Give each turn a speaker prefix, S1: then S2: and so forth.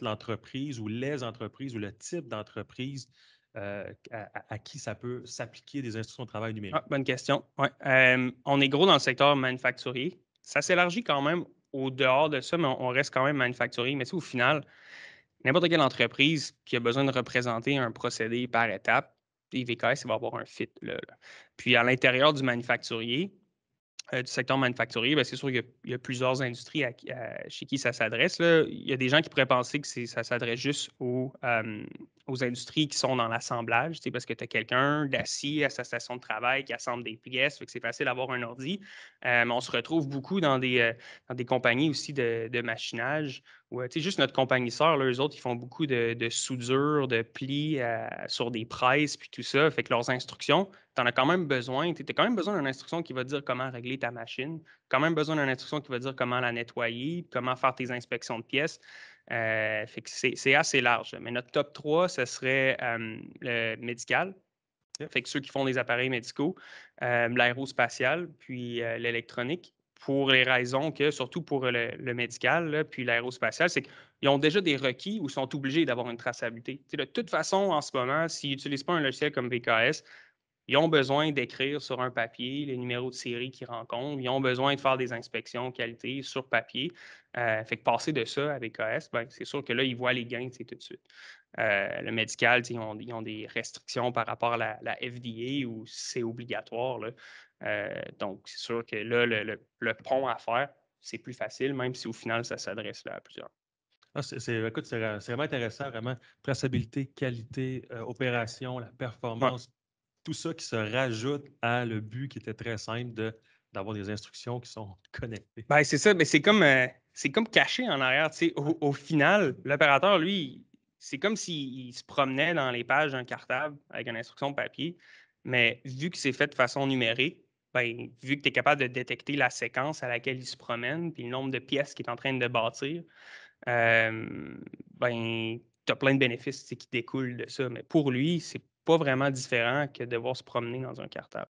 S1: l'entreprise ou les entreprises ou le type d'entreprise euh, à, qui
S2: ça peut s'appliquer des instructions de travail numérique? Ah, bonne question. on est gros dans le secteur manufacturier. Ça s'élargit quand même au dehors de ça, mais on, reste quand même manufacturier. Mais au final, n'importe quelle entreprise qui a besoin de représenter un procédé par étape, il va avoir un fit. Puis à l'intérieur du manufacturier, euh, du secteur manufacturier, ben, c'est sûr qu'il y, a plusieurs industries chez qui ça s'adresse. Il y a des gens qui pourraient penser que ça s'adresse juste aux, aux industries qui sont dans l'assemblage, parce que tu as quelqu'un d'assis à sa station de travail qui assemble des pièces, fait que c'est facile d'avoir un ordi. Euh, on se retrouve beaucoup dans des, euh, dans des compagnies aussi de, de machinage. Où, euh, juste notre compagnie sœur, eux autres, ils font beaucoup de, de soudure, de plis sur des presses, puis tout ça. Fait que leurs instructions, tu en as quand même besoin. Tu as quand même besoin d'une instruction qui va dire comment régler ta machine, quand même besoin d'une instruction qui va dire comment la nettoyer, comment faire tes inspections de pièces. Euh, fait que c'est assez large. Mais notre top 3, ce serait le médical. Fait que ceux qui font des appareils médicaux, l'aérospatial, puis l'électronique, pour les raisons que, surtout pour le, médical, puis l'aérospatial, c'est qu'ils ont déjà des requis ou sont obligés d'avoir une traçabilité. de toute façon, en ce moment, s'ils n'utilisent pas un logiciel comme VKS, ils ont besoin d'écrire sur un papier les numéros de série qu'ils rencontrent. Ils ont besoin de faire des inspections qualité sur papier. Euh, fait que passer de ça avec AS, ben, c'est sûr que là, ils voient les gains tout de suite. Euh, le médical, ils ont, ils ont, des restrictions par rapport à la, FDA où c'est obligatoire. Là. Euh, donc, c'est sûr que là, le, pont à faire, c'est plus facile, même si au final, ça s'adresse à plusieurs.
S1: Ah, c'est, écoute, c'est, vraiment intéressant, vraiment. Traçabilité, qualité, opération, la performance, tout ça qui se rajoute à le but qui était très simple de, d'avoir des instructions qui
S2: sont connectées. Ben, c'est ça, mais c'est comme, euh, c'est comme caché en arrière. Au, au final, l'opérateur, lui, c'est comme s'il se promenait dans les pages d'un cartable avec une instruction papier, mais vu que c'est fait de façon numérique, ben, vu que tu es capable de détecter la séquence à laquelle il se promène, puis le nombre de pièces qu'il est en train de bâtir, euh, ben, tu as plein de bénéfices qui découlent de ça. Mais pour lui, c'est pas vraiment différent que devoir se promener dans un cartable.